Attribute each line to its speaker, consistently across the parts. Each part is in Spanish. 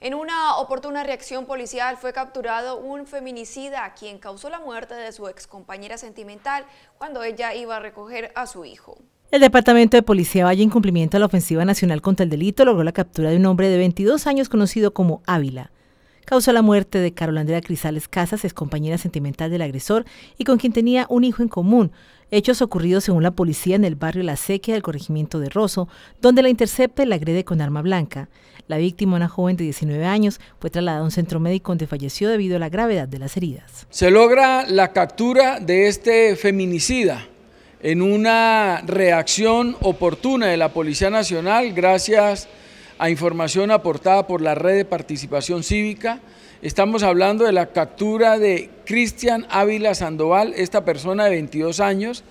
Speaker 1: En una oportuna reacción policial fue capturado un
Speaker 2: feminicida quien causó la muerte de su compañera sentimental cuando ella iba a recoger a su hijo.
Speaker 3: El Departamento de Policía Valle, en cumplimiento a la Ofensiva Nacional contra el Delito, logró la captura de un hombre de 22 años conocido como Ávila. Causó la muerte de Carol Andrea Crisales Casas, compañera sentimental del agresor y con quien tenía un hijo en común, Hechos ocurridos según la policía en el barrio La Sequia del corregimiento de Rosso, donde la intercepta y la agrede con arma blanca. La víctima, una joven de 19 años, fue trasladada a un centro médico donde falleció debido a la gravedad de las heridas.
Speaker 1: Se logra la captura de este feminicida en una reacción oportuna de la Policía Nacional gracias a a información aportada por la red de participación cívica. Estamos hablando de la captura de Cristian Ávila Sandoval, esta persona de 22 años,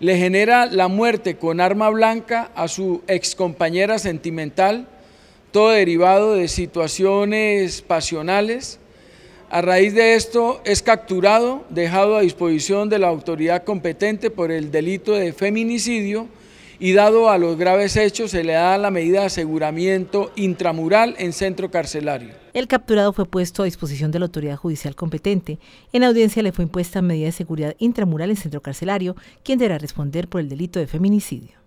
Speaker 1: le genera la muerte con arma blanca a su excompañera sentimental, todo derivado de situaciones pasionales. A raíz de esto es capturado, dejado a disposición de la autoridad competente por el delito de feminicidio y dado a los graves hechos se le da la medida de aseguramiento intramural en centro carcelario.
Speaker 3: El capturado fue puesto a disposición de la autoridad judicial competente. En audiencia le fue impuesta medida de seguridad intramural en centro carcelario, quien deberá responder por el delito de feminicidio.